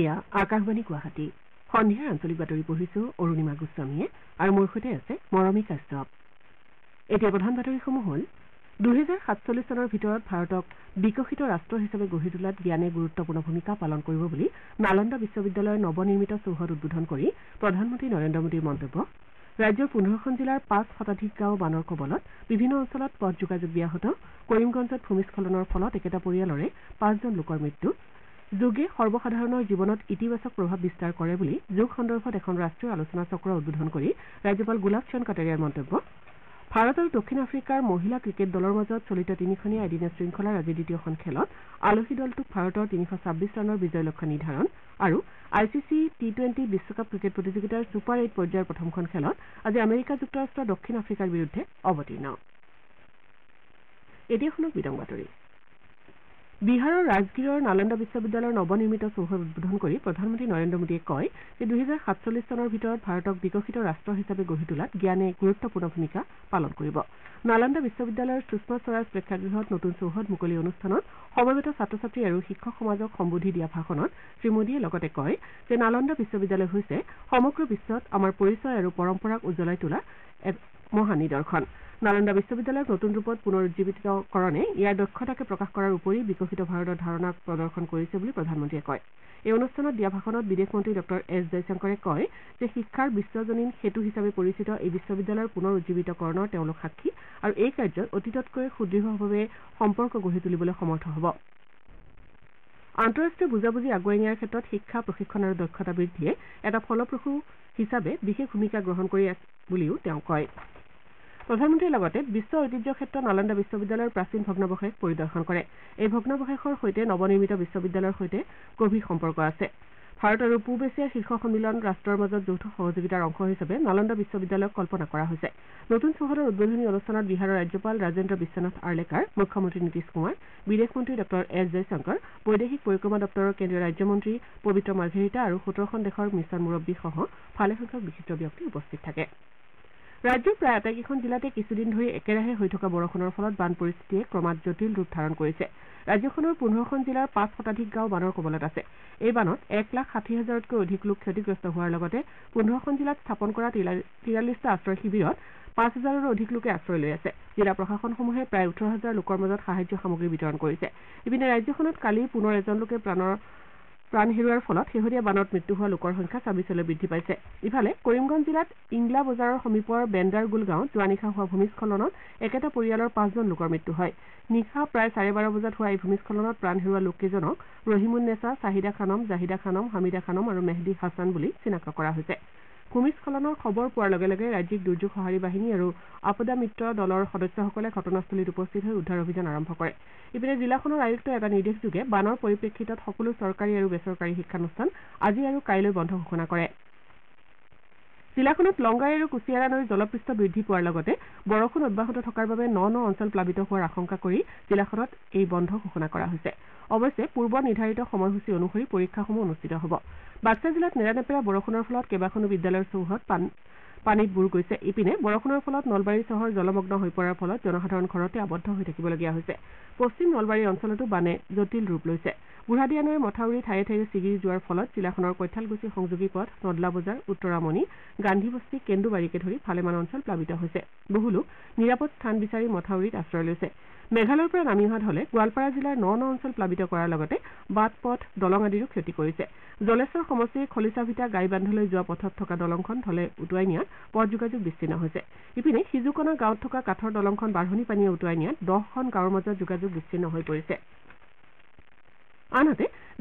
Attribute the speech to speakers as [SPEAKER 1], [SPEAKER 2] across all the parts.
[SPEAKER 1] এয়া আকাশবাণী গুৱাহাটী সন্ধিয়াৰ আঞ্চলিক বাতৰি পঢ়িছো অৰুণিমা গোস্বামীয়ে আৰু মোৰ সৈতে আছে মৰমী কাশ্যপ এতিয়া প্ৰধান বাতৰিসমূহ হ'ল দুহেজাৰ সাতচল্লিছ চনৰ ভিতৰত ভাৰতক বিকশিত ৰাট্ট হিচাপে গঢ়ি তোলাত জ্ঞানে গুৰুত্বপূৰ্ণ ভূমিকা পালন কৰিব বুলি নালন্দা বিশ্ববিদ্যালয়ৰ নৱনিৰ্মিত চৌহদ উদ্বোধন কৰি প্ৰধানমন্ত্ৰী নৰেন্দ্ৰ মোদীৰ মন্তব্য ৰাজ্যৰ পোন্ধৰখন জিলাৰ পাঁচ শতাধিক গাঁও বানৰ কবলত বিভিন্ন অঞ্চলত পথ যোগাযোগ ব্যাহত কৰিমগঞ্জত ভূমিস্খলনৰ ফলত একেটা পৰিয়ালৰে পাঁচজন লোকৰ মৃত্যু যোগে সৰ্বসাধাৰণৰ জীৱনত ইতিবাচক প্ৰভাৱ বিস্তাৰ কৰে বুলি যোগ সন্দৰ্ভত এখন ৰাষ্ট্ৰীয় আলোচনা চক্ৰ উদ্বোধন কৰি ৰাজ্যপাল গোলাপ চন্দ কাটাৰিয়াৰ মন্তব্য ভাৰত আৰু দক্ষিণ আফ্ৰিকাৰ মহিলা ক্ৰিকেট দলৰ মাজত চলিত তিনিখনীয়া এদিনীয়া শৃংখলাৰ আজি দ্বিতীয়খন খেলত আলহী দলটোক ভাৰতৰ তিনিশ ছাব্বিছ ৰাণৰ বিজয় লক্ষ্য নিৰ্ধাৰণ আৰু I C C T twenty বিশ্বকাপ ক্ৰিকেট প্ৰতিযোগিতাৰ ছুপাৰ এইট পৰ্যায়ৰ প্ৰথমখন খেলত আজি আমেৰিকা যুক্তৰাষ্ট্ৰ দক্ষিণ আফ্ৰিকাৰ বিৰুদ্ধে অৱতীৰ্ণ বিহাৰৰ ৰাজগীৰৰ নালন্দা বিশ্ববিদ্যালয়ৰ নৱনিৰ্মিত চৌহদ উদ্বোধন কৰি প্ৰধানমন্ত্ৰী নৰেন্দ্ৰ মোদীয়ে কয় যে দুহেজাৰ সাতচল্লিছ চনৰ ভিতৰত ভাৰতক বিকশিত ৰাট্ট হিচাপে গঢ়ি তোলাত জ্ঞানে গুৰুত্বপূৰ্ণ ভূমিকা পালন কৰিব নালন্দা বিশ্ববিদ্যালয়ৰ সুষমা স্বৰাজ প্ৰেক্ষাগৃহত নতুন চৌহদ মুকলি অনুষ্ঠানত সমবেত ছাত্ৰ ছাত্ৰী আৰু শিক্ষক সমাজক সম্বোধি দিয়া ভাষণত শ্ৰীমোদীয়ে লগতে কয় যে নালন্দা বিশ্ববিদ্যালয় হৈছে সমগ্ৰ বিশ্বত আমাৰ পৰিচয় আৰু পৰম্পৰাক উজ্বলাই তোলা মহান নিদৰ্শন নালন্দা বিশ্ববিদ্যালয়ক নতুন ৰূপত পুনৰ উজ্জীৱিতকৰণে ইয়াৰ দক্ষতাকে প্ৰকাশ কৰাৰ উপৰি বিকশিত ভাৰতৰ ধাৰণাক প্ৰদৰ্শন কৰিছে বুলি প্ৰধানমন্ত্ৰীয়ে কয় এই অনুষ্ঠানত দিয়া ভাষণত বিদেশ মন্ত্ৰী ডঃ এছ জয়শংকৰে কয় যে শিক্ষাৰ বিশ্বজনীন সেতু হিচাপে পৰিচিত এই বিশ্ববিদ্যালয়ৰ পুনৰ উজ্জীৱিতকৰণৰ তেওঁলোক সাক্ষী আৰু এই কাৰ্যত অতীততকৈ সুদৃঢ়ভাৱে সম্পৰ্ক গঢ়ি তুলিবলৈ সমৰ্থ হ'ব আন্তঃৰাষ্ট্ৰীয় বুজাবুজি আগুৱাই নিয়াৰ ক্ষেত্ৰত শিক্ষা প্ৰশিক্ষণ আৰু দক্ষতা বৃদ্ধিয়ে এটা ফলপ্ৰসূ হিচাপে বিশেষ ভূমিকা গ্ৰহণ কৰি আছে বুলিও তেওঁ কয় প্ৰধানমন্ত্ৰীয়ে লগতে বিশ্ব ঐতিহ্য ক্ষেত্ৰ নালন্দা বিশ্ববিদ্যালয়ৰ প্ৰাচীন ভগ্নাৱশেষ পৰিদৰ্শন কৰে এই ভগ্নাৱশেষৰ সৈতে নৱনিৰ্মিত বিশ্ববিদ্যালয়ৰ সৈতে গভীৰ সম্পৰ্ক আছে ভাৰত আৰু পূব এছিয়া শীৰ্ষ সন্মিলন ৰাষ্ট্ৰৰ মাজত যৌথ সহযোগিতাৰ অংশ হিচাপে নালন্দা বিশ্ববিদ্যালয়ক কল্পনা কৰা হৈছে নতুন চহৰৰ উদ্বোধনী অনুষ্ঠানত বিহাৰৰ ৰাজ্যপাল ৰাজেন্দ্ৰ বিশ্বনাথ আৰ্লেকাৰ মুখ্যমন্ত্ৰী নীতিশ কুমাৰ বিদেশ মন্ত্ৰী ডঃ এছ জয়শংকৰ বৈদেশিক পৰিক্ৰমা দপ্তৰৰ কেন্দ্ৰীয় ৰাজ্যমন্ত্ৰী পবিত্ৰ মাৰ্ঘেৰিটা আৰু সোতৰখন দেশৰ মিছন মুৰববীসহ ভালেসংখ্যক বিশিষ্ট ব্যক্তি উপস্থিত থাকে ৰাজ্যৰ প্ৰায় আটাইকেইখন জিলাতে কিছুদিন ধৰি একেৰাহে হৈ থকা বৰষুণৰ ফলত বান পৰিস্থিতিয়ে ক্ৰমাৎ জটিল ৰূপ ধাৰণ কৰিছে ৰাজ্যখনৰ পোন্ধৰখন জিলাৰ পাঁচ শতাধিক গাঁও বানৰ কবলত আছে এই বানত এক লাখ ষাঠি হাজাৰতকৈ অধিক লোক ক্ষতিগ্ৰস্ত হোৱাৰ লগতে পোন্ধৰখন জিলাত স্থাপন কৰা তিৰাল্লিছটা আশ্ৰয় শিবিৰত পাঁচ হাজাৰৰো অধিক লোকে আশ্ৰয় লৈ আছে জিলা প্ৰশাসনসমূহে প্ৰায় ওঠৰ হাজাৰ লোকৰ মাজত সাহায্য সামগ্ৰী বিতৰণ কৰিছে ইপিনে ৰাজ্যখনত কালি পুনৰ এজন লোকে প্ৰাণৰ প্ৰাণ হেৰুওৱাৰ ফলত শেহতীয়া বানত মৃত্যু হোৱা লোকৰ সংখ্যা চাবিচলৈ বৃদ্ধি পাইছে ইফালে কৰিমগঞ্জ জিলাত ইংলা বজাৰৰ সমীপৰ বেণ্ডাৰগুল গাঁৱত যোৱা নিশা হোৱা ভূমিস্খলনত একেটা পৰিয়ালৰ পাঁচজন লোকৰ মৃত্যু হয় নিশা প্ৰায় চাৰে বাৰ বজাত হোৱা এই ভূমিস্খলনত প্ৰাণ হেৰুওৱা লোককেইজনক নেছা চাহিদা খানম জাহিদা খানম হামিদা খানম আৰু মেহদী হাছান বুলি চিনাক্ত কৰা হৈছে ভূমিস্খলনৰ খবৰ পোৱাৰ লগে লগে ৰাজ্যিক দুৰ্যোগ সঁহাৰি বাহিনী আৰু আপদা মিত্ৰ দলৰ সদস্যসকলে ঘটনাস্থলীত উপস্থিত হৈ উদ্ধাৰ অভিযান আৰম্ভ কৰে ইপিনে জিলাখনৰ আয়ুক্তই এটা নিৰ্দেশযোগে বানৰ পৰিপ্ৰেক্ষিতত সকলো চৰকাৰী আৰু বেচৰকাৰী শিক্ষানুষ্ঠান আজি আৰু কাইলৈ বন্ধ ঘোষণা কৰিছে জিলাখনত লংগাই আৰু কুচিয়াৰা নৈৰ জলপৃষ্ঠ বৃদ্ধি পোৱাৰ লগতে বৰষুণ অব্যাহত থকাৰ বাবে ন ন অঞ্চল প্লাৱিত হোৱাৰ আশংকা কৰি জিলাখনত এই বন্ধ ঘোষণা কৰা হৈছে অৱশ্যে পূৰ্ব নিৰ্ধাৰিত সময়সূচী অনুসৰি পৰীক্ষাসমূহ অনুষ্ঠিত হ'ব বাক্সা জিলাত নেৰানেপেৰা বৰষুণৰ ফলত কেইবাখনো বিদ্যালয়ৰ চৌহদ পানীত বুৰ গৈছে ইপিনে বৰষুণৰ ফলত নলবাৰী চহৰ জলমগ্ন হৈ পৰাৰ ফলত জনসাধাৰণ ঘৰতে আবদ্ধ হৈ থাকিবলগীয়া হৈছে পশ্চিম নলবাৰী অঞ্চলতো বানে জটিল ৰূপ লৈছে বুঢ়াদিয়া নৈৰ মথাউৰি ঠায়ে ঠায়ে ছিগিৰি যোৱাৰ ফলত জিলাখনৰ কৈঠালগুচি সংযোগী পথ নদলা বজাৰ উত্তৰামণি গান্ধীবস্তি কেন্দুবাৰীকে ধৰি ভালেমান অঞ্চল প্লাৱিত হৈছে বহু লোক নিৰাপদ স্থান বিচাৰি মথাউৰিত আশ্ৰয় লৈছে মেঘালয়ৰ পৰা নামি অহা ঢলে গোৱালপাৰা জিলাৰ ন ন অঞ্চল প্লাৱিত কৰাৰ লগতে বাট পথ দলং আদিৰো ক্ষতি কৰিছে জলেশ্বৰ সমষ্টিৰ খলিচাভিতা গাইবান্ধলৈ যোৱা পথত থকা দলংখন ঢলে উটুৱাই নিয়াত পথ যোগাযোগ বিচ্ছিন্ন হৈছে ইপিনে সিজুকনা গাঁৱত থকা কাঠৰ দলংখন বাঢ়নি পানীয়ে উটুৱাই নিয়াত দহখন গাঁৱৰ মাজত যোগাযোগ বিচ্ছিন্ন হৈ পৰিছে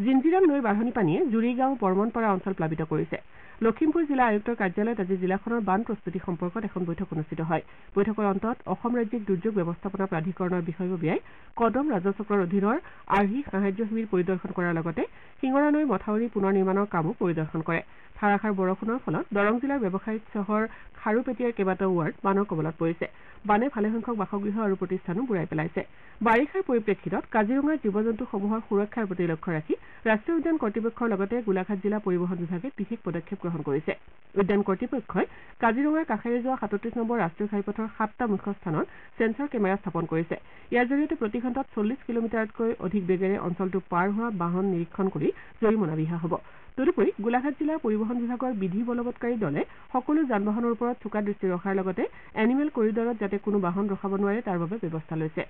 [SPEAKER 1] জিঞ্জিৰাম নৈৰ বাঢ়নী পানীয়ে জুৰিগাঁও বৰ্মনপাৰা অঞ্চল প্লাৱিত কৰিছে লখিমপুৰ জিলা আয়ুক্তৰ কাৰ্যালয়ত আজি জিলাখনৰ বান প্ৰস্তুতি সম্পৰ্কত এখন বৈঠক অনুষ্ঠিত হয় বৈঠকৰ অন্তত অসম ৰাজ্যিক দুৰ্যোগ ব্যৱস্থাপনা প্ৰাধিকৰণৰ বিষয়ববীয়াই কদম ৰাজচক্ৰৰ অধীনৰ আৰ্হি সাহায্য শিবিৰ পৰিদৰ্শন কৰাৰ লগতে শিঙৰা নৈৰ মথাউৰি পুনৰ নিৰ্মাণৰ কামো পৰিদৰ্শন কৰে ধাৰাষাৰ বৰষুণৰ ফলত দৰং জিলাৰ ব্যৱসায়িক চহৰ খাৰুপেটীয়াৰ কেইবাটাও ৱাৰ্ড বানৰ কবলত পৰিছে বানে ভালেসংখ্যক বাসগৃহ আৰু প্ৰতিষ্ঠানো বুৰাই পেলাইছে বাৰিষাৰ পৰিপ্ৰেক্ষিতত কাজিৰঙাৰ জীৱ জন্তুসমূহৰ সুৰক্ষাৰ প্ৰতি লক্ষ্য ৰাখি ৰাষ্ট্ৰীয় উদ্যান কৰ্তৃপক্ষৰ লগতে গোলাঘাট জিলা পৰিবহন বিভাগে বিশেষ পদক্ষেপ গ্ৰহণ কৰিছে উদ্যান কৰ্তৃপক্ষই কাজিৰঙাৰ কাষেৰে যোৱা সাতত্ৰিশ নম্বৰ ৰাষ্ট্ৰীয় ঘাইপথৰ সাতটা মুখ্য স্থানত চেন্সৰ কেমেৰা স্থাপন কৰিছে ইয়াৰ জৰিয়তে প্ৰতি ঘণ্টাত চল্লিছ কিলোমিটাৰতকৈ অধিক বেগেৰে অঞ্চলটো পাৰ হোৱা বাহন নিৰীক্ষণ কৰি জৰিমনা বিহা হ'ব তদুপৰি গোলাঘাট জিলাৰ পৰিবহণ বিভাগৰ বিধি বলবৎকাৰী দলে সকলো যান বাহনৰ ওপৰত চোকা দৃষ্টি ৰখাৰ লগতে এনিমেল কৰিডৰত যাতে কোনো বাহন ৰখাব নোৱাৰে তাৰ বাবে ব্যৱস্থা লৈছে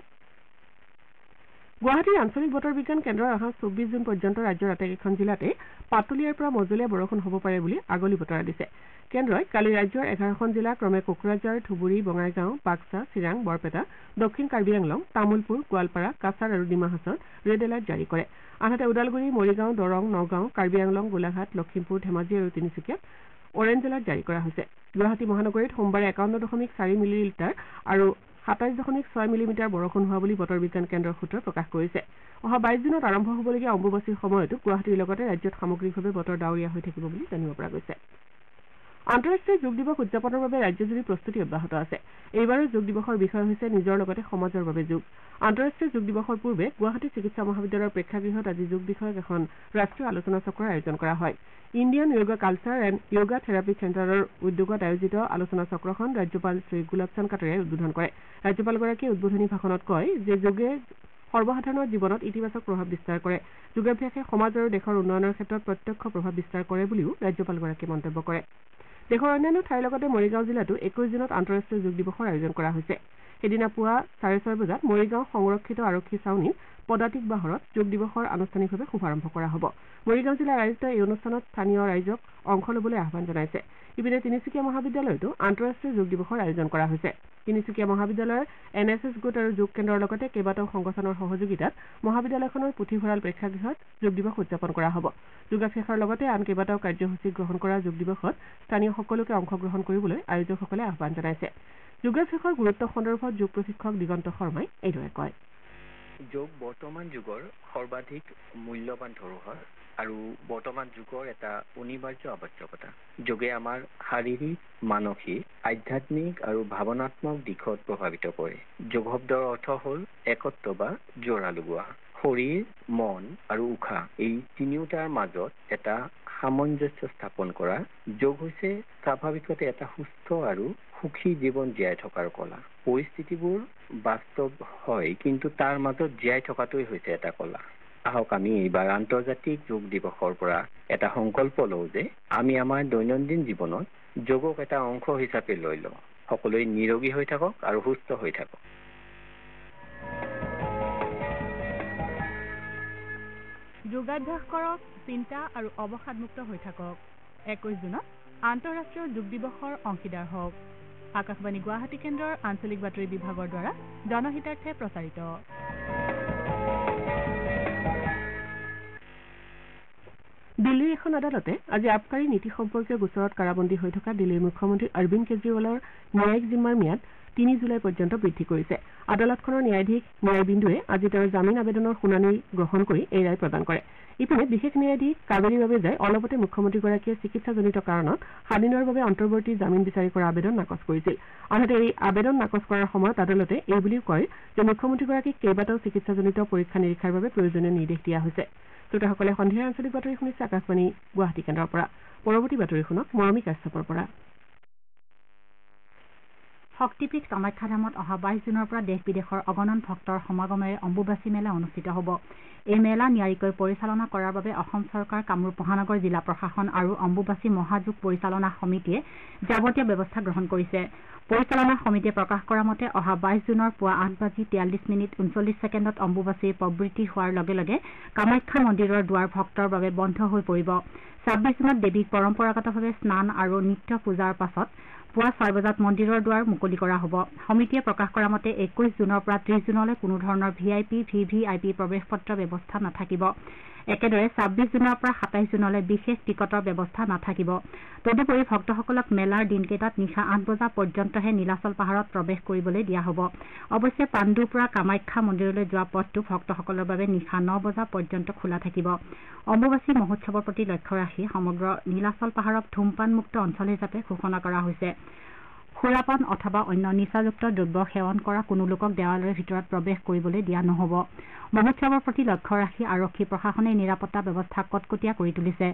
[SPEAKER 1] গুৱাহাটীৰ আঞ্চলিক বতৰ বিজ্ঞান কেন্দ্ৰই অহা চৌব্বিছ জুন পৰ্যন্ত ৰাজ্যৰ আটাইকেইখন জিলাতে পাতলীয়াৰ পৰা মজলীয়া বৰষুণ হ'ব পাৰে বুলি আগলি বতৰা দিছে কেন্দ্ৰই কালি ৰাজ্যৰ এঘাৰখন জিলা ক্ৰমে কোকৰাঝাৰ ধুবুৰী বঙাইগাঁও বাক্সা চিৰাং বৰপেটা দক্ষিণ কাৰ্বি আংলং তামোলপুৰ গোৱালপাৰা কাছাৰ আৰু ডিমাহাছত ৰেড এলাৰ্ট জাৰি কৰে আনহাতে ওদালগুৰি মৰিগাঁও দৰং নগাঁও কাৰ্বি আংলং গোলাঘাট লখিমপুৰ ধেমাজি আৰু তিনিচুকীয়াত অৰেঞ্জ এলাৰ্ট জাৰি কৰা হৈছে গুৱাহাটী মহানগৰীত সোমবাৰে একাৱন্ন দশমিক চাৰি মিলি লিটাৰ আৰু সাতাইছ দশমিক ছয় মিলিমিটাৰ বৰষুণ হোৱা বুলি বতৰ বিজ্ঞান কেন্দ্ৰৰ সূত্ৰই প্ৰকাশ কৰিছে অহা বাইছ জুনত আৰম্ভ হ'বলগীয়া অম্বুবাচীৰ সময়তো গুৱাহাটীৰ লগতে ৰাজ্যত সামগ্ৰিকভাৱে বতৰ ডাৱৰীয়া হৈ থাকিব বুলি জানিব পৰা গৈছে আন্তঃৰাষ্ট্ৰীয় যোগ দিৱস উদযাপনৰ বাবে ৰাজ্যজুৰি প্ৰস্তুতি অব্যাহত আছে এইবাৰৰ যোগ দিৱসৰ বিষয় হৈছে নিজৰ লগতে সমাজৰ বাবে যোগ আন্তঃৰাষ্ট্ৰীয় যোগ দিৱসৰ পূৰ্বে গুৱাহাটী চিকিৎসা মহাবিদ্যালয়ৰ প্ৰেক্ষাগৃহত আজি যোগ বিষয়ক এখন ৰাষ্ট্ৰীয় আলোচনা চক্ৰৰ আয়োজন কৰা হয় Indian yoga culture and yoga therapy চেণ্টাৰৰ উদ্যোগত আয়োজিত আলোচনা চক্ৰখন ৰাজ্যপাল শ্ৰী গোলাব চান্দ কাটাৰীয়াই উদ্বোধন কৰে ৰাজ্যপালগৰাকীয়ে উদ্বোধনী ভাষণত কয় যে যোগে সৰ্বসাধাৰণৰ জীৱনত ইতিবাচক প্ৰভাৱ বিস্তাৰ কৰে যোগাভ্যাসে সমাজ আৰু দেশৰ উন্নয়নৰ ক্ষেত্ৰত প্ৰত্যক্ষ প্ৰভাৱ বিস্তাৰ কৰে বুলিও ৰাজ্যপালগৰাকীয়ে মন্তব্য কৰিছে দেশৰ অন্যান্য ঠাইৰ লগতে মৰিগাঁও জিলাতো একৈশ জুনত আন্তঃৰাষ্ট্ৰীয় যোগ দিৱসৰ আয়োজন কৰা হৈছে সেইদিনা পুৱা চাৰে ছয় বজাত মৰিগাঁও সংৰক্ষিত আৰক্ষী চাউনীত পদাতিক বাহৰত যোগ দিৱসৰ আনুষ্ঠানিকভাৱে শুভাৰম্ভ কৰা হ'ব মৰিগাঁও জিলাৰ আয়ুক্তই এই অনুষ্ঠানত স্থানীয় ৰাইজক অংশ ল'বলৈ আহান জনাইছে ইপিনে তিনিচুকীয়া মহাবিদ্যালয়তো আন্তঃৰাষ্ট্ৰীয় যোগ দিৱসৰ আয়োজন কৰা হৈছে তিনিচুকীয়া মহাবিদ্যালয়ৰ এন এছ এছ গোট আৰু যোগ কেন্দ্ৰৰ লগতে কেইবাটাও সংগঠনৰ সহযোগিতাত মহাবিদ্যালয়খনৰ পুথিভঁৰাল প্ৰেক্ষাগৃহত যোগ দিৱস উদযাপন কৰা হ'ব যোগাভ্যাসৰ লগতে আন কেইবাটাও কাৰ্যসূচী গ্ৰহণ কৰা যোগ দিৱসত স্থানীয় সকলোকে অংশগ্ৰহণ কৰিবলৈ আয়োজকসকলে আহান জনাইছে যোগাভ্যাসৰ গুৰুত্ব সন্দৰ্ভত যোগ প্ৰশিক্ষক দিগন্ত শৰ্মাই এইদৰে কয়
[SPEAKER 2] যোগ বৰ্তমান যুগৰ সৰ্বাধিক মূল্যৱান ধৰোহৰ আৰু বৰ্তমান যুগৰ এটা অনিবাৰ্য আৱশ্যকতা যোগে আমাৰ শাৰীৰিক মানসিক আধ্যাত্মিক আৰু ভাৱনাত্মক দিশত প্ৰভাৱিত কৰে যোগ শব্দৰ অৰ্থ হ'ল একত্ব বা জোৰা লগোৱা শৰীৰ মন আৰু উশাহ এই তিনিওটাৰ মাজত এটা সামঞ্জস্য স্থাপন কৰা যোগ হৈছে স্বাভাৱিকতে এটা সুস্থ আৰু সুখী জীৱন জীয়াই থকাৰ কলা পৰিস্থিতিবোৰ বাস্তৱ হয় কিন্তু তাৰ মাজত জীয়াই থকাটোৱেই হৈছে এটা কলা আহক আমি এইবাৰ আন্তৰ্জাতিক যোগ দিৱসৰ পৰা এটা সংকল্প লওঁ যে আমি আমাৰ দৈনন্দিন জীৱনত যোগক এটা অংশ হিচাপে লৈ লওঁ সকলোৱে নিৰোগী হৈ থাকক আৰু সুস্থ হৈ থাকক
[SPEAKER 1] যোগাভ্যাস কৰক চিন্তা আৰু অৱসাদমুক্ত হৈ থাকক একৈশ জুনত
[SPEAKER 3] আন্তঃৰাষ্ট্ৰীয় যোগ দিৱসৰ অংশীদাৰ হওক আকাশবাণী গুৱাহাটী কেন্দ্ৰৰ আঞ্চলিক বাতৰি বিভাগৰ দ্বাৰা জনহিতাৰ্থে প্ৰচাৰিত
[SPEAKER 1] দিল্লীৰ এখন আদালতে আজি আবকাৰী নীতি সম্পৰ্কীয় গোচৰত কাৰাবন্দী হৈ থকা দিল্লীৰ মুখ্যমন্ত্ৰী অৰবিন্দ কেজৰিৱালৰ ন্যায়িক জিম্মাৰ ম্যাদ তিনি জুলাই পৰ্যন্ত বৃদ্ধি কৰিছে আদালতখনৰ ন্যায়াধীশ ন্যায় বিন্দুৱে আজি তেওঁৰ জামিন আবেদনৰ শুনানি গ্ৰহণ কৰি এই ৰায় প্ৰদান কৰে ইপিনে বিশেষ ন্যায়াধীশ কাবেৰীৰ বাবে যায় অলপতে মুখ্যমন্ত্ৰীগৰাকীয়ে চিকিৎসাজনিত কাৰণত সাদিনৰ বাবে অন্তৰ্বৰ্তী জামিন বিচাৰি কৰা আবেদন নাকচ কৰিছিল আনহাতে এই আবেদন নাকচ কৰাৰ সময়ত আদালতে এই বুলিও কয় যে মুখ্যমন্ত্ৰীগৰাকীক কেইবাটাও চিকিৎসাজনিত পৰীক্ষা নিৰীক্ষাৰ বাবে প্ৰয়োজনীয় নিৰ্দেশ দিয়া হৈছে শ্ৰোতাসকলে সন্ধিয়াৰ আঞ্চলিক বাতৰি শুনিছে আকাশবাণী গুৱাহাটী কেন্দ্ৰৰ পৰা পৰৱৰ্তী বাতৰিখনক মৰমী কাশ্যপৰ পৰা
[SPEAKER 3] শক্তিপীঠ কামাখ্যা ধামত অহা বাইশ জুনৰ পৰা দেশ বিদেশৰ অগণন ভক্তৰ সমাগমেৰে অম্বুবাচী মেলা অনুষ্ঠিত হ'ব এই মেলা নিয়াৰিকৈ পৰিচালনা কৰাৰ বাবে অসম চৰকাৰ কামৰূপ মহানগৰ জিলা প্ৰশাসন আৰু অম্বুবাচী মহাযোগ পৰিচালনা সমিতিয়ে যাৱতীয় ব্যৱস্থা গ্ৰহণ কৰিছে পৰিচালনা সমিতিয়ে প্ৰকাশ কৰা মতে অহা বাইশ জুনৰ পুৱা আঠ বাজি তিয়াল্লিছ মিনিট ঊনচল্লিছ ছেকেণ্ডত অম্বুবাচীৰ প্ৰবৃত্তি হোৱাৰ লগে লগে কামাখ্যা মন্দিৰৰ দুৱাৰ ভক্তৰ বাবে বন্ধ হৈ পৰিব ছাব্বিছ জুনত দেৱীক পৰম্পৰাগতভাৱে স্নান আৰু নিত্য পূজাৰ পাছত পুৱা ছয় বজাত মন্দিৰৰ দুৱাৰ মুকলি কৰা হ'ব সমিতিয়ে প্ৰকাশ কৰা মতে একৈশ জুনৰ পৰা ত্ৰিশ জুনলৈ কোনো ধৰণৰ V I P V V I P প্ৰৱেশ পত্ৰ ব্যৱস্থা নাথাকিব একেদৰে ছাব্বিছ জুনৰ পৰা সাতাইশ জুনলৈ বিশেষ টিকটৰ ব্যৱস্থা নাথাকিব তদুপৰি ভক্তসকলক মেলাৰ দিনকেইটাত নিশা আঠ বজা পৰ্যন্তহে নীলাচল পাহাৰত প্ৰৱেশ কৰিবলৈ দিয়া হ'ব অৱশ্যে পাণ্ডুৰ পৰা কামাখ্যা মন্দিৰলৈ যোৱা পথটো ভক্তসকলৰ বাবে নিশা ন বজা পৰ্যন্ত খোলা থাকিব অম্বুবাচী মহোৎসৱৰ প্ৰতি লক্ষ্য ৰাখি সমগ্ৰ নীলাচল পাহাৰক ধূমপানমুক্ত অঞ্চল হিচাপে ঘোষণা কৰা হৈছে সুৰাপান অথবা অন্য নিচাযুক্ত দ্ৰব্য সেৱন কৰা কোনো লোকক দেৱালয়ৰ ভিতৰত প্ৰৱেশ কৰিবলৈ দিয়া নহ'ব মহোৎসৱৰ প্ৰতি লক্ষ্য ৰাখি আৰক্ষী প্ৰশাসনে নিৰাপত্তা ব্যৱস্থা কটকটীয়া কৰি তুলিছে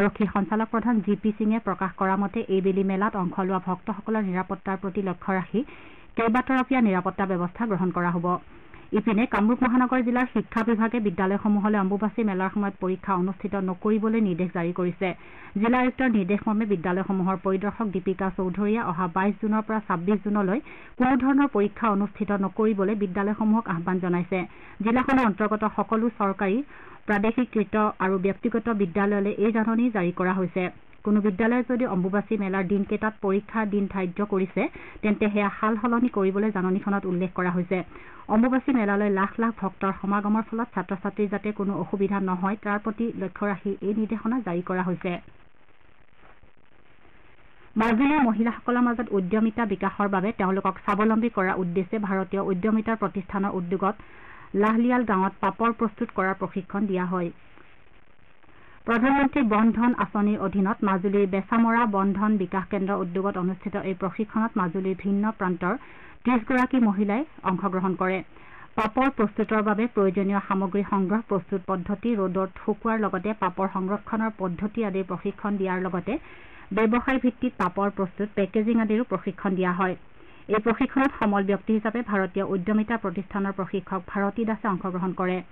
[SPEAKER 3] আৰক্ষী সঞ্চালক প্ৰধান জি পি সিঙে প্ৰকাশ কৰা মতে এইবেলি মেলাত অংশ লোৱা ভক্তসকলৰ নিৰাপত্তাৰ প্ৰতি লক্ষ্য ৰাখি কেইবাতৰপীয়া নিৰাপত্তা ব্যৱস্থা গ্ৰহণ কৰা হ'ব ইপিনে কামৰূপ মহানগৰ জিলাৰ শিক্ষা বিভাগে বিদ্যালয়সমূহলৈ অম্বুবাচী মেলাৰ সময়ত পৰীক্ষা অনুষ্ঠিত নকৰিবলৈ নিৰ্দেশ জাৰি কৰিছে জিলা আয়ুক্তৰ নিৰ্দেশ মৰ্মে বিদ্যালয়সমূহৰ পৰিদৰ্শক দীপিকা চৌধুৰীয়ে অহা বাইছ জুনৰ পৰা ছাব্বিছ জুনলৈ কোনো ধৰণৰ পৰীক্ষা অনুষ্ঠিত নকৰিবলৈ বিদ্যালয়সমূহক আহান জনাইছে জিলাখনৰ অন্তৰ্গত সকলো চৰকাৰী প্ৰাদেশিককৃত আৰু ব্যক্তিগত বিদ্যালয়লৈ এই জাননী জাৰি কৰা হৈছে কোনো বিদ্যালয়ে যদি অম্বুবাচী মেলাৰ দিনকেইটাত পৰীক্ষাৰ দিন ধাৰ্য কৰিছে তেন্তে সেয়া সাল সলনি কৰিবলৈ জাননীখনত উল্লেখ কৰা হৈছে অম্বুবাচী মেলালৈ লাখ লাখ ভক্তৰ সমাগমৰ ফলত ছাত্ৰ ছাত্ৰীৰ যাতে কোনো অসুবিধা নহয় তাৰ প্ৰতি লক্ষ্য ৰাখি এই নিৰ্দেশনা জাৰি কৰা হৈছে মাজুলীৰ মহিলাসকলৰ মাজত উদ্যমিতা বিকাশৰ বাবে তেওঁলোকক স্বাৱলম্বী কৰাৰ উদ্দেশ্যে ভাৰতীয় উদ্যমিতাৰ প্ৰতিষ্ঠানৰ উদ্যোগত লাহলিয়াল গাঁৱত পাপৰ প্ৰস্তুত কৰাৰ প্ৰশিক্ষণ দিয়া হয় প্ৰধানমন্ত্ৰী ধন আঁচনিৰ অধীনত মাজুলীৰ বেচামৰা বন ধন বিকাশ কেন্দ্ৰ উদ্যোগত অনুষ্ঠিত এই প্ৰশিক্ষণত মাজুলীৰ ভিন্ন প্ৰান্তৰ ত্ৰিশগৰাকী মহিলাই অংশগ্ৰহণ কৰে পাপৰ প্ৰস্তুতৰ বাবে প্ৰয়োজনীয় সামগ্ৰী সংগ্ৰহ প্ৰস্তুত পদ্ধতি ৰ'দত শুকোৱাৰ লগতে পাপৰ সংৰক্ষণৰ পদ্ধতি আদিৰ প্ৰশিক্ষণ দিয়াৰ লগতে ব্যৱসায় ভিত্তিত পাপৰ প্ৰস্তুত পেকেজিং আদিৰো প্ৰশিক্ষণ দিয়া হয় এই প্ৰশিক্ষণত সমল ব্যক্তি হিচাপে ভাৰতীয় উদ্যমিতা প্ৰতিষ্ঠানৰ প্ৰশিক্ষক ভাৰতী দাসে অংশগ্ৰহণ কৰিছে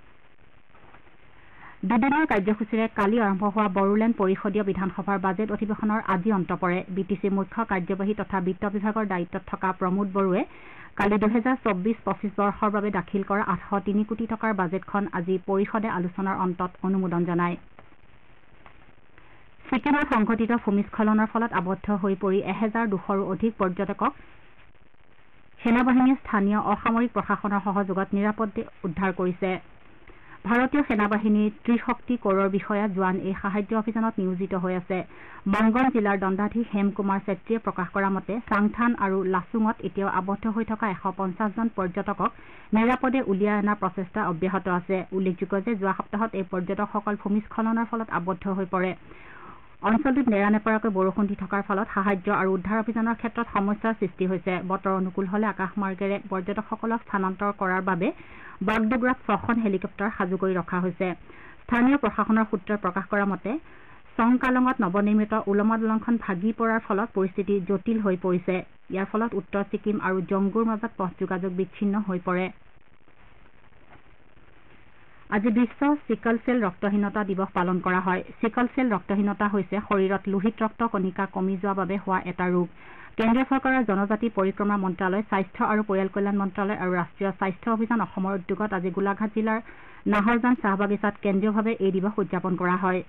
[SPEAKER 3] দুদিনীয়া কাৰ্যসূচীৰে কালি আৰম্ভ হোৱা বড়োলেণ্ড পৰিষদীয় বিধানসভাৰ বাজেট অধিৱেশনৰ আজি অন্ত পৰে বি টি চিৰ মুখ্য কাৰ্যবাহী তথা বিত্ত বিভাগৰ দায়িত্বত থকা প্ৰমোদ বড়োৱে কালি দুহেজাৰ চৌবিছ পঁচিছ বৰ্ষৰ বাবে দাখিল কৰা আঠশ তিনি কোটি টকাৰ বাজেটখন আজি পৰিষদে আলোচনাৰ অন্তত অনুমোদন জনায় ছিকিমত সংঘটিত ভূমিস্খলনৰ ফলত আবদ্ধ হৈ পৰি এহেজাৰ দুশৰো অধিক পৰ্যটকক সেনাবাহিনীয়ে স্থানীয় অসামৰিক প্ৰশাসনৰ সহযোগত নিৰাপদ উদ্ধাৰ কৰিছে ভাৰতীয় সেনাবাহিনীৰ ত্ৰিশক্তি কৰৰ বিষয়া জোৱান এই সাহায্য অভিযানত নিয়োজিত হৈ আছে বংগন জিলাৰ দণ্ডাধীশ হেম কুমাৰ চেত্ৰীয়ে প্ৰকাশ কৰা মতে চাংথান আৰু লাচুঙত এতিয়াও আবদ্ধ হৈ থকা এশ পঞ্চাছজন পৰ্যটকক নিৰাপদে উলিয়াই অনাৰ প্ৰচেষ্টা অব্যাহত আছে উল্লেখযোগ্য যে যোৱা সপ্তাহত এই পৰ্যটকসকল ভূমিস্খলনৰ ফলত আবদ্ধ হৈ পৰিছে অঞ্চলটোত নেৰা নেপেৰাকৈ বৰষুণ দি থকাৰ ফলত সাহায্য আৰু উদ্ধাৰ অভিযানৰ ক্ষেত্ৰত সমস্যাৰ সৃষ্টি হৈছে বতৰ অনুকূল হলে আকাশমাৰ্গেৰে পৰ্যটকসকলক স্থানান্তৰ কৰাৰ বাবে বাগডোগ্ৰাত ছখন হেলিকপ্তাৰ সাজু কৰি ৰখা হৈছে স্থানীয় প্ৰশাসনৰ সূত্ৰই প্ৰকাশ কৰা মতে চংকালঙত নৱনিৰ্মিত ওলমা দলংখন ভাগি পৰাৰ ফলত পৰিস্থিতি জটিল হৈ পৰিছে ইয়াৰ ফলত উত্তৰ ছিকিম আৰু জংগুৰ মাজত পথ যোগাযোগ বিচ্ছিন্ন হৈ পৰিছে আজি বিশ্ব চিকল চেল ৰক্তহীনতা দিৱস পালন কৰা হয় চিকল চেল ৰক্তহীনতা হৈছে শৰীৰত লোহিত ৰক্ত কণিকা কমি যোৱাৰ বাবে হোৱা এটা ৰোগ কেন্দ্ৰীয় চৰকাৰৰ জনজাতি পৰিক্ৰমা মন্ত্যালয় স্বাস্থ্য আৰু পৰিয়াল কল্যাণ মন্ত্যালয় আৰু ৰাষ্ট্ৰীয় স্বাস্থ্য অভিযান অসমৰ উদ্যোগত আজি গোলাঘাট জিলাৰ নাহৰজান বাগিচাত কেন্দ্ৰীয়ভাৱে এই দিৱস উদযাপন কৰা হয়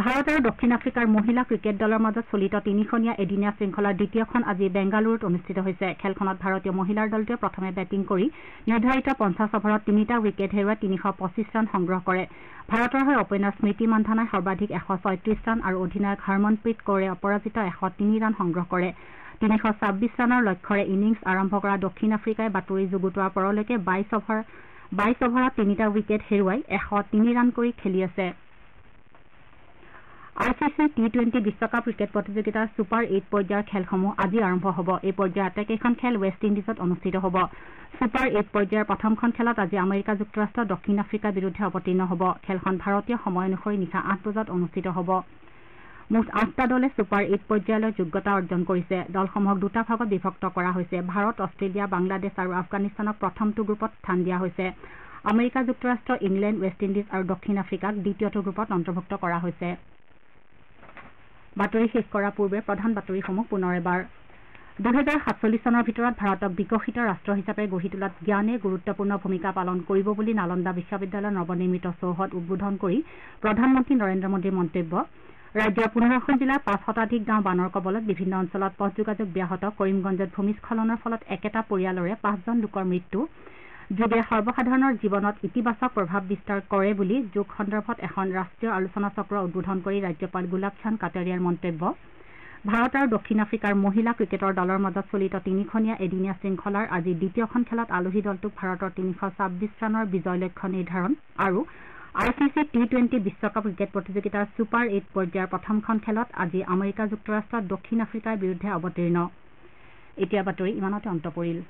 [SPEAKER 3] ভাৰত আৰু দক্ষিণ আফ্ৰিকাৰ মহিলা ক্ৰিকেট দলৰ মাজত চলিত তিনিখনীয়া এদিনীয়া শৃংখলাৰ দ্বিতীয়খন আজি বেংগালুৰুত অনুষ্ঠিত হৈছে খেলখনত ভাৰতীয় মহিলাৰ দলটোৱে প্ৰথমে বেটিং কৰি নিৰ্ধাৰিত পঞ্চাছ অভাৰত তিনিটা উইকেট হেৰুৱাই তিনিশ পঁচিছ ৰাণ সংগ্ৰহ কৰে ভাৰতৰ হৈ অপেনাৰ স্মৃতি মান্ধানাই সৰ্বাধিক এশ ছয়ত্ৰিছ ৰাণ আৰু অধিনায়ক হৰমনপ্ৰীত কৌৰে অপৰাজিত এশ তিনি ৰাণ সংগ্ৰহ কৰে তিনিশ ছাব্বিছ ৰাণৰ লক্ষ্যৰে ইনিংছ আৰম্ভ কৰা দক্ষিণ আফ্ৰিকাই বাতৰি যুগুতোৱাৰ পৰলৈকে বাইছ বাইছ অভাৰত তিনিটা উইকেট হেৰুৱাই এশ তিনি ৰাণ কৰি খেলি আছে I C C T twenty বিশ্বকাপ ক্ৰিকেট প্ৰতিযোগিতাৰ ছুপাৰ এইট পৰ্যায়ৰ খেলসমূহ আজি আৰম্ভ হ'ব এই পৰ্যায়ৰ আটাইকেইখন খেল ৱেষ্ট ইণ্ডিজত অনুষ্ঠিত হ'ব ছুপাৰ এইট পৰ্যায়ৰ প্ৰথমখন খেলত আজি আমেৰিকা যুক্তৰাট্ট দক্ষিণ আফ্ৰিকাৰ বিৰুদ্ধে অৱতীৰ্ণ হ'ব খেলখন ভাৰতীয় সময় অনুসৰি নিশা আঠ বজাত অনুষ্ঠিত হ'ব মুঠ আঠটা দলে ছুপাৰ এইট পৰ্যায়লৈ যোগ্যতা অৰ্জন কৰিছে দলসমূহক দুটা ভাগত বিভক্ত কৰা হৈছে ভাৰত অট্টেলিয়া বাংলাদেশ আৰু আফগানিস্তানক প্ৰথমটো গ্ৰুপত স্থান দিয়া হৈছে আমেৰিকা যুক্তৰাট্ট ইংলেণ্ড ৱেষ্ট ইণ্ডিজ আৰু দক্ষিণ আফ্ৰিকাক দ্বিতীয়টো গ্ৰুপত অন্তৰ্ভুক্ত কৰা হৈছে বাতৰি শেষ কৰাৰ পূৰ্বে প্ৰধান বাতৰিসমূহ পুনৰ এবাৰ দুহেজাৰ সাতচল্লিছ চনৰ ভিতৰত ভাৰতক বিকশিত ৰাষ্ট্ৰ হিচাপে গঢ়ি তোলাত জ্ঞানে গুৰুত্বপূৰ্ণ ভূমিকা পালন কৰিব বুলি নালন্দা বিশ্ববিদ্যালয়ৰ নৱনিৰ্মিত চৌহদ উদ্বোধন কৰি প্ৰধানমন্ত্ৰী নৰেন্দ্ৰ মোদীৰ মন্তব্য ৰাজ্যৰ পোন্ধৰখন জিলাৰ পাঁচ শতাধিক গাঁও বানৰ কবলত বিভিন্ন অঞ্চলত পথ যোগাযোগ ব্যাহত কৰিমগঞ্জত ভূমিস্খলনৰ ফলত একেটা পৰিয়ালৰে পাঁচজন লোকৰ মৃত্যু যোগে সৰ্বসাধাৰণৰ জীৱনত ইতিবাচক প্ৰভাৱ বিস্তাৰ কৰে বুলি যোগ সন্দৰ্ভত এখন ৰাষ্ট্ৰীয় আলোচনা চক্ৰ উদ্বোধন কৰি ৰাজ্যপাল গোলাপ চান্দ কাটাৰিয়াৰ মন্তব্য ভাৰত আৰু দক্ষিণ আফ্ৰিকাৰ মহিলা ক্ৰিকেটৰ দলৰ মাজত চলিত তিনিখনীয়া এদিনীয়া শৃংখলাৰ আজি দ্বিতীয়খন খেলত আলহী দলটোক ভাৰতৰ তিনিশ ছাব্বিছ ৰাণৰ বিজয় লক্ষ্য নিৰ্ধাৰণ আৰু I C C T twenty বিশ্বকাপ ক্ৰিকেট প্ৰতিযোগিতাৰ ছুপাৰ এইট পৰ্যায়ৰ প্ৰথমখন খেলত আজি আমেৰিকা যুক্তৰাষ্ট্ৰত দক্ষিণ আফ্ৰিকাৰ বিৰুদ্ধে অৱতীৰ্ণ